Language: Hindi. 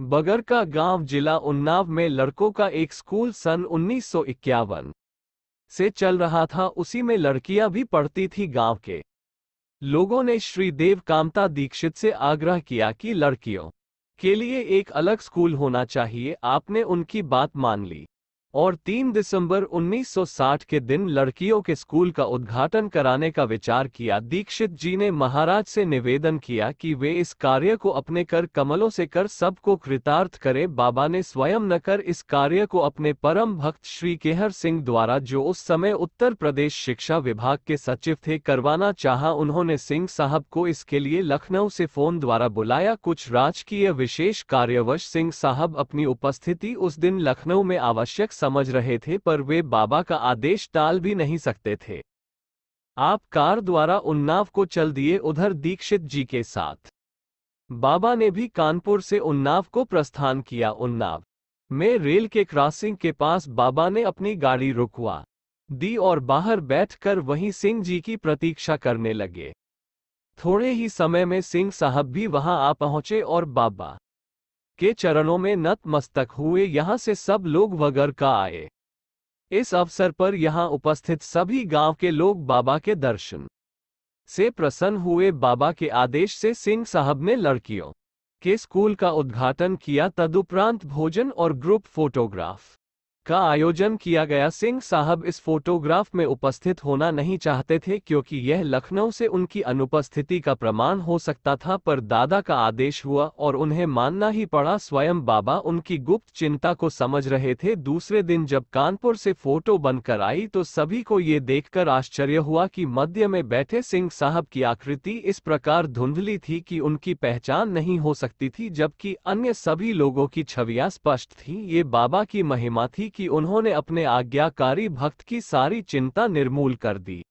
बगर का गांव जिला उन्नाव में लड़कों का एक स्कूल सन उन्नीस से चल रहा था उसी में लड़कियां भी पढ़ती थी गांव के लोगों ने श्री देव कामता दीक्षित से आग्रह किया कि लड़कियों के लिए एक अलग स्कूल होना चाहिए आपने उनकी बात मान ली और 3 दिसंबर 1960 के दिन लड़कियों के स्कूल का उद्घाटन कराने का विचार किया दीक्षित जी ने महाराज से निवेदन किया कि वे इस कार्य को अपने कर कमलों से कर सबको कृतार्थ करे बाबा ने स्वयं न कर इस कार्य को अपने परम भक्त श्री केहर सिंह द्वारा जो उस समय उत्तर प्रदेश शिक्षा विभाग के सचिव थे करवाना चाह उन्होंने सिंह साहब को इसके लिए लखनऊ से फोन द्वारा बुलाया कुछ राजकीय विशेष कार्यवश सिंह साहब अपनी उपस्थिति उस दिन लखनऊ में आवश्यक समझ रहे थे पर वे बाबा का आदेश टाल भी नहीं सकते थे आप कार द्वारा उन्नाव को चल दिए उधर दीक्षित जी के साथ बाबा ने भी कानपुर से उन्नाव को प्रस्थान किया उन्नाव में रेल के क्रॉसिंग के पास बाबा ने अपनी गाड़ी रुकवा दी और बाहर बैठकर वहीं सिंह जी की प्रतीक्षा करने लगे थोड़े ही समय में सिंह साहब भी वहां आ पहुंचे और बाबा के चरणों में नतमस्तक हुए यहाँ से सब लोग वगर का आए इस अवसर पर यहाँ उपस्थित सभी गांव के लोग बाबा के दर्शन से प्रसन्न हुए बाबा के आदेश से सिंह साहब ने लड़कियों के स्कूल का उद्घाटन किया तदुपरांत भोजन और ग्रुप फोटोग्राफ का आयोजन किया गया सिंह साहब इस फोटोग्राफ में उपस्थित होना नहीं चाहते थे क्योंकि यह लखनऊ से उनकी अनुपस्थिति का प्रमाण हो सकता था पर दादा का आदेश हुआ और उन्हें मानना ही पड़ा स्वयं बाबा उनकी गुप्त चिंता को समझ रहे थे दूसरे दिन जब कानपुर से फोटो बनकर आई तो सभी को ये देखकर आश्चर्य हुआ कि मध्य में बैठे सिंह साहब की आकृति इस प्रकार धुंधली थी कि उनकी पहचान नहीं हो सकती थी जबकि अन्य सभी लोगों की छवियां स्पष्ट थी ये बाबा की महिमा थी कि उन्होंने अपने आज्ञाकारी भक्त की सारी चिंता निर्मूल कर दी